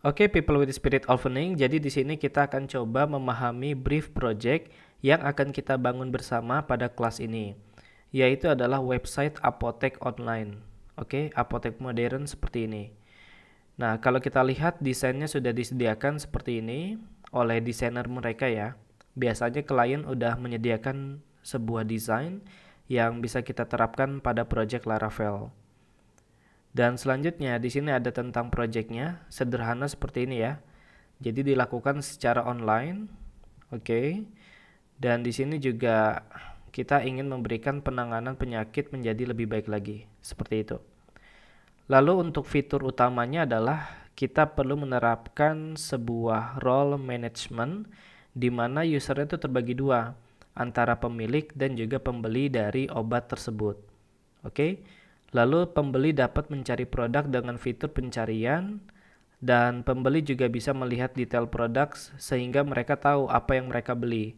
Oke, okay, people with spirit opening. Jadi di sini kita akan coba memahami brief project yang akan kita bangun bersama pada kelas ini, yaitu adalah website apotek online. Oke, okay, apotek modern seperti ini. Nah, kalau kita lihat desainnya sudah disediakan seperti ini oleh desainer mereka ya. Biasanya klien udah menyediakan sebuah desain yang bisa kita terapkan pada project Laravel. Dan selanjutnya di sini ada tentang projectnya, sederhana seperti ini ya. Jadi dilakukan secara online, oke. Okay. Dan di sini juga kita ingin memberikan penanganan penyakit menjadi lebih baik lagi, seperti itu. Lalu untuk fitur utamanya adalah kita perlu menerapkan sebuah role management di mana user itu terbagi dua antara pemilik dan juga pembeli dari obat tersebut. Oke. Okay? Lalu pembeli dapat mencari produk dengan fitur pencarian dan pembeli juga bisa melihat detail produk sehingga mereka tahu apa yang mereka beli.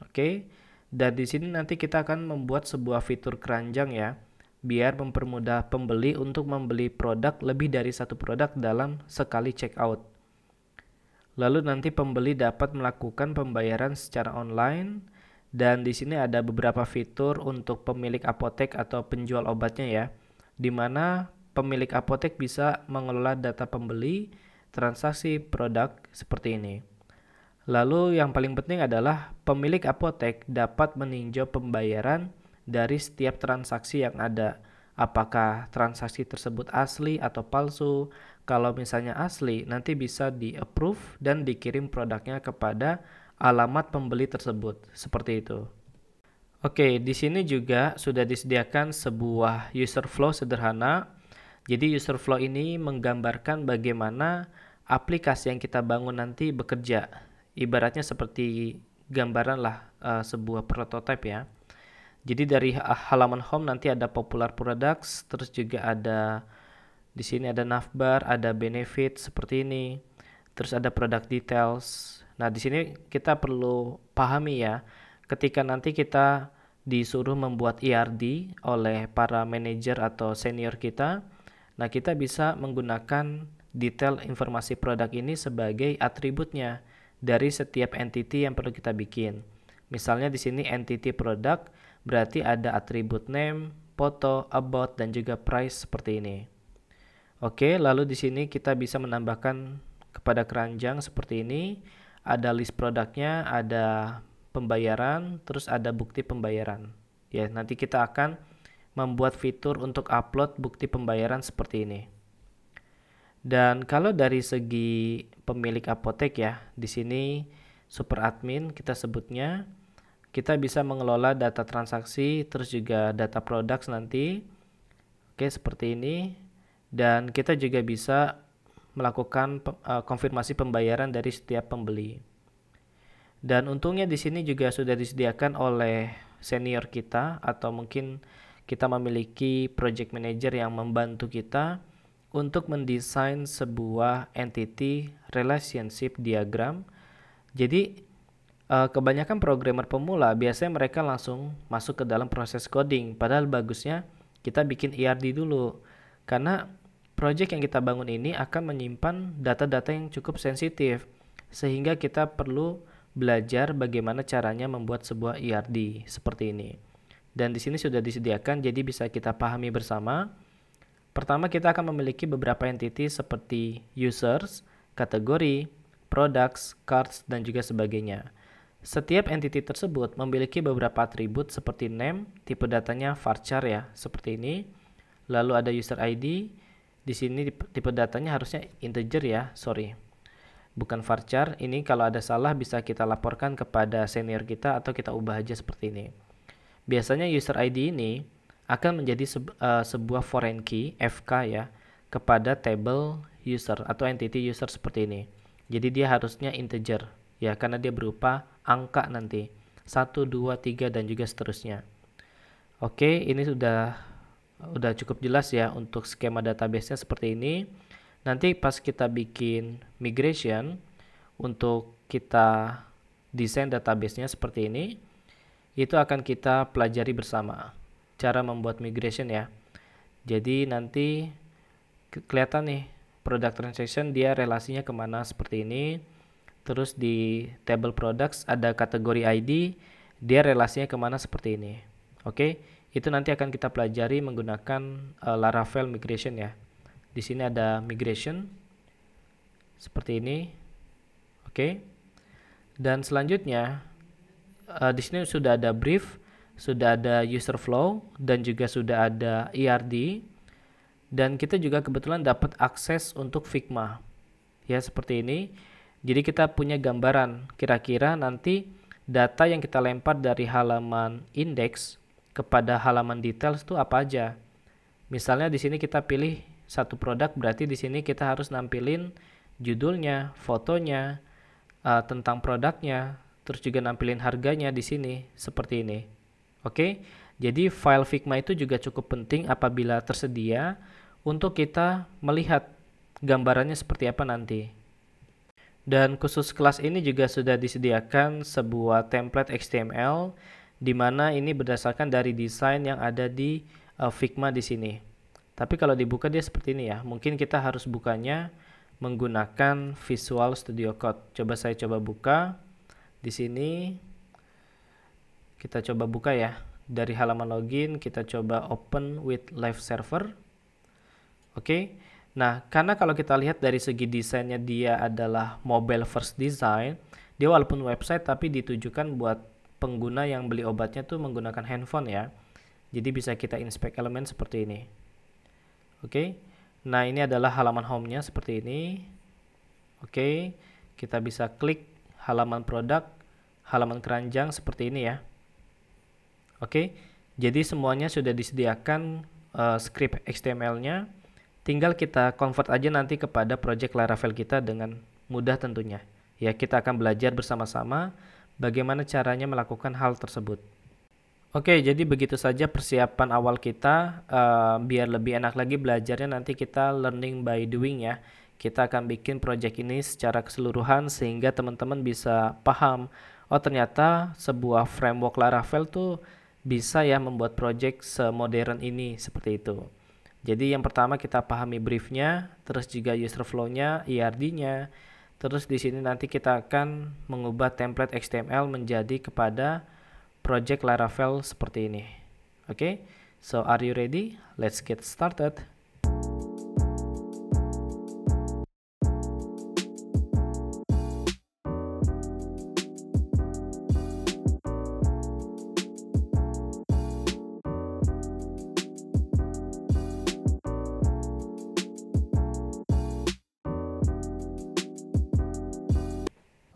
Oke. Dan di sini nanti kita akan membuat sebuah fitur keranjang ya, biar mempermudah pembeli untuk membeli produk lebih dari satu produk dalam sekali checkout. Lalu nanti pembeli dapat melakukan pembayaran secara online dan di sini ada beberapa fitur untuk pemilik apotek atau penjual obatnya ya di mana pemilik apotek bisa mengelola data pembeli, transaksi produk seperti ini. Lalu yang paling penting adalah pemilik apotek dapat meninjau pembayaran dari setiap transaksi yang ada. Apakah transaksi tersebut asli atau palsu? Kalau misalnya asli, nanti bisa di-approve dan dikirim produknya kepada alamat pembeli tersebut. Seperti itu. Oke, di sini juga sudah disediakan sebuah user flow sederhana. Jadi user flow ini menggambarkan bagaimana aplikasi yang kita bangun nanti bekerja. Ibaratnya seperti gambaran lah uh, sebuah prototipe ya. Jadi dari halaman home nanti ada popular products, terus juga ada di sini ada navbar, ada benefit seperti ini. Terus ada product details. Nah, di sini kita perlu pahami ya ketika nanti kita disuruh membuat ERD oleh para manajer atau senior kita, nah kita bisa menggunakan detail informasi produk ini sebagai atributnya dari setiap entity yang perlu kita bikin. Misalnya di sini entity produk berarti ada atribut name, foto, about, dan juga price seperti ini. Oke, lalu di sini kita bisa menambahkan kepada keranjang seperti ini. Ada list produknya, ada pembayaran, terus ada bukti pembayaran. Ya, nanti kita akan membuat fitur untuk upload bukti pembayaran seperti ini. Dan kalau dari segi pemilik apotek ya, di sini super admin kita sebutnya, kita bisa mengelola data transaksi, terus juga data produk nanti. Oke, seperti ini. Dan kita juga bisa melakukan eh, konfirmasi pembayaran dari setiap pembeli. Dan untungnya di sini juga sudah disediakan oleh senior kita atau mungkin kita memiliki project manager yang membantu kita untuk mendesain sebuah entity relationship diagram. Jadi eh, kebanyakan programmer pemula biasanya mereka langsung masuk ke dalam proses coding padahal bagusnya kita bikin ERD dulu karena project yang kita bangun ini akan menyimpan data-data yang cukup sensitif sehingga kita perlu belajar bagaimana caranya membuat sebuah ERD seperti ini. Dan di sini sudah disediakan jadi bisa kita pahami bersama. Pertama kita akan memiliki beberapa entity seperti users, kategori, products, cards, dan juga sebagainya. Setiap entity tersebut memiliki beberapa atribut seperti name, tipe datanya varchar ya, seperti ini. Lalu ada user ID, di sini tipe datanya harusnya integer ya, sorry bukan varchar. Ini kalau ada salah bisa kita laporkan kepada senior kita atau kita ubah aja seperti ini. Biasanya user ID ini akan menjadi sebu uh, eh, sebuah foreign key FK ya kepada table user atau entity user seperti ini. Jadi dia harusnya integer ya karena dia berupa angka nanti 1 2 3 dan juga seterusnya. Oke, ini sudah udah cukup jelas ya untuk skema database-nya seperti ini. Nanti pas kita bikin migration untuk kita desain databasenya seperti ini, itu akan kita pelajari bersama cara membuat migration ya. Jadi nanti kelihatan nih product transaction dia relasinya kemana seperti ini. Terus di table products ada kategori ID, dia relasinya kemana seperti ini. Oke, itu nanti akan kita pelajari menggunakan uh, Laravel migration ya di sini ada migration seperti ini oke okay. dan selanjutnya uh, di sini sudah ada brief sudah ada user flow dan juga sudah ada ERD dan kita juga kebetulan dapat akses untuk Figma ya seperti ini jadi kita punya gambaran kira-kira nanti data yang kita lempar dari halaman index kepada halaman details itu apa aja misalnya di sini kita pilih satu produk berarti di sini kita harus nampilin judulnya, fotonya, uh, tentang produknya, terus juga nampilin harganya di sini seperti ini. Oke. Jadi file Figma itu juga cukup penting apabila tersedia untuk kita melihat gambarannya seperti apa nanti. Dan khusus kelas ini juga sudah disediakan sebuah template HTML di mana ini berdasarkan dari desain yang ada di eh, Figma di sini. Tapi kalau dibuka dia seperti ini ya. Mungkin kita harus bukanya menggunakan Visual Studio Code. Coba saya coba buka di sini. Kita coba buka ya. Dari halaman login kita coba open with live server. Oke. Okay. Nah, karena kalau kita lihat dari segi desainnya dia adalah mobile first design, dia walaupun website tapi ditujukan buat pengguna yang beli obatnya tuh menggunakan handphone ya. Jadi bisa kita inspect elemen seperti ini. Oke. Okay. Nah, ini adalah halaman home-nya seperti ini. Oke. Okay. Kita bisa klik halaman produk, halaman keranjang seperti ini ya. Oke. Okay. Jadi semuanya sudah disediakan uh, script HTML-nya. Tinggal kita convert aja nanti kepada project Laravel kita dengan mudah tentunya. Ya, kita akan belajar bersama-sama bagaimana caranya melakukan hal tersebut. Oke, jadi begitu saja persiapan awal kita. Uh, biar lebih enak lagi belajarnya nanti kita learning by doing ya. Kita akan bikin project ini secara keseluruhan sehingga teman-teman bisa paham. Oh ternyata sebuah framework Laravel tuh bisa ya membuat project semodern ini seperti itu. Jadi yang pertama kita pahami briefnya, terus juga user flow-nya, ERD-nya. Terus di sini nanti kita akan mengubah template HTML menjadi kepada project Laravel seperti ini. Oke, okay? so are you ready? Let's get started.